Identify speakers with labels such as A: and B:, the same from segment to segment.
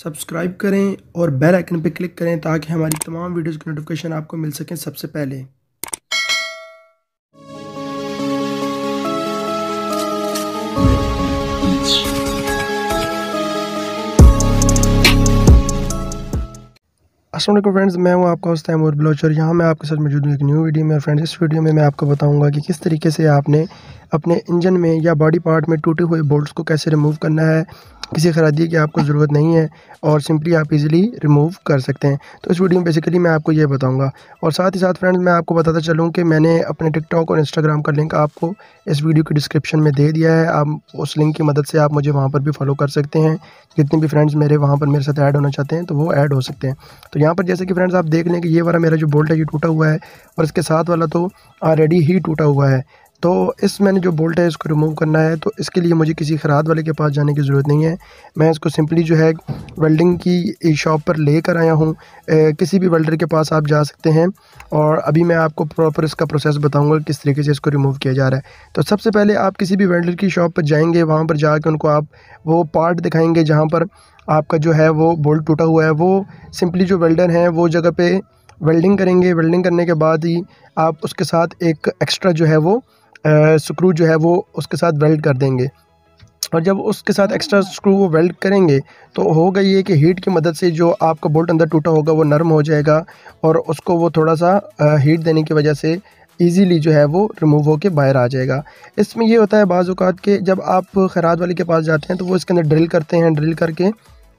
A: subscribe करें और bell icon पर क्लिक करें ताकि हमारी तमाम वीडियोज़ की नोटिफिकेशन आपको मिल सकें सबसे पहले असल फ्रेंड्स मैं हूं आपका उस टाइम और ब्लॉचर यहाँ मैं आपके साथ मौजूद हूँ एक न्यू वीडियो में फ्रेंड्स इस वीडियो में मैं आपको बताऊंगा कि किस तरीके से आपने अपने इंजन में या बॉडी पार्ट में टूटे हुए बोल्ट्स को कैसे रिमूव करना है किसी खरादी की आपको ज़रूरत नहीं है और सिंपली आप इजीली रिमूव कर सकते हैं तो इस वीडियो में बेसिकली मैं आपको ये बताऊंगा और साथ ही साथ फ्रेंड्स मैं आपको बताता चलूँ कि मैंने अपने टिकटॉक और इंस्टाग्राम का लिंक आपको इस वीडियो के डिस्क्रिप्शन में दे दिया है आप उस लिंक की मदद से आप मुझे वहाँ पर भी फॉलो कर सकते हैं जितने भी फ्रेंड्स मेरे वहाँ पर मेरे साथ ऐड होना चाहते हैं तो वो ऐड हो सकते हैं तो यहाँ पर जैसे कि फ्रेंड्स आप देख लें कि ये वाला मेरा जो बोल्ट है ये टूटा हुआ है और इसके साथ वाला तो ऑलरेडी ही टूटा हुआ है तो इस मैंने जो बोल्ट है इसको रिमूव करना है तो इसके लिए मुझे किसी खराद वाले के पास जाने की ज़रूरत नहीं है मैं इसको सिंपली जो है वेल्डिंग की शॉप पर ले कर आया हूँ किसी भी वेल्डर के पास आप जा सकते हैं और अभी मैं आपको प्रॉपर इसका प्रोसेस बताऊँगा किस तरीके से इसको रिमूव किया जा रहा है तो सबसे पहले आप किसी भी वेल्डर की शॉप पर जाएँगे वहाँ पर जा उनको आप वो पार्ट दिखाएँगे जहाँ पर आपका जो है वो बोल्ट टूटा हुआ है वो सिंपली जो वेल्डर हैं वो जगह पर वेल्डिंग करेंगे वेल्डिंग करने के बाद ही आप उसके साथ एक एक्स्ट्रा जो है वो स्क्रू जो है वो उसके साथ वेल्ड कर देंगे और जब उसके साथ एक्स्ट्रा स्क्रू वो वेल्ड करेंगे तो होगा ये कि हीट की मदद से जो आपका बोल्ट अंदर टूटा होगा वो नरम हो जाएगा और उसको वो थोड़ा सा हीट देने की वजह से ईजीली जो है वो रिमूव होकर बाहर आ जाएगा इसमें ये होता है बाज़ात के जब आप खैरात वाले के पास जाते हैं तो वो इसके अंदर ड्रिल करते हैं ड्रिल करके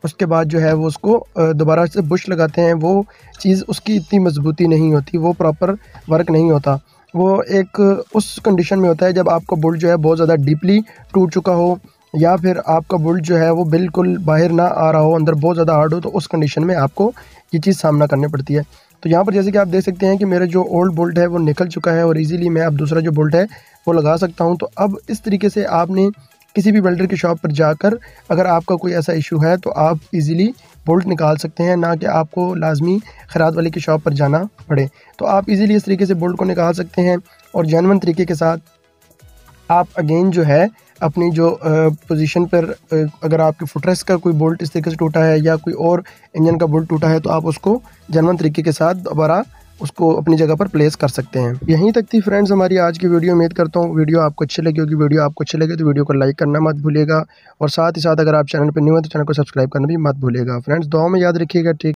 A: उसके बाद जो है वो उसको दोबारा से बुश लगाते हैं वो चीज़ उसकी इतनी मजबूती नहीं होती वो प्रॉपर वर्क नहीं होता वो एक उस कंडीशन में होता है जब आपका बुल्ट जो है बहुत ज़्यादा डीपली टूट चुका हो या फिर आपका बुल्ट जो है वो बिल्कुल बाहर ना आ रहा हो अंदर बहुत ज़्यादा हार्ड हो तो उस कंडीशन में आपको ये चीज़ सामना करनी पड़ती है तो यहाँ पर जैसे कि आप देख सकते हैं कि मेरा जो ओल्ड बोल्ट है वो निकल चुका है और इजीली मैं अब दूसरा जो बोल्ट है वो लगा सकता हूँ तो अब इस तरीके से आपने किसी भी वेल्डर की शॉप पर जाकर अगर आपका कोई ऐसा इशू है तो आप इजीली बोल्ट निकाल सकते हैं ना कि आपको लाजमी खराद वाले की शॉप पर जाना पड़े तो आप इजीली इस तरीके से बोल्ट को निकाल सकते हैं और जैनवन तरीके के साथ आप अगेन जो है अपनी जो पोजीशन पर अगर आपके फुटरेस का कोई बोल्ट इस तरीके से टूटा है या कोई और इंजन का बोल्ट टूटा है तो आप उसको जैनवन तरीके के साथ दोबारा उसको अपनी जगह पर प्लेस कर सकते हैं यहीं तक थी फ्रेंड्स हमारी आज की वीडियो उम्मीद करता हूँ वीडियो आपको अच्छी लगी होगी वीडियो आपको अच्छी लगे तो वीडियो को लाइक करना मत भूलेगा और साथ ही साथ अगर आप चैनल पर न्यू हो तो चैनल को सब्सक्राइब करना भी मत भूलेगा फ्रेंड्स दो में याद रखिएगा ठीक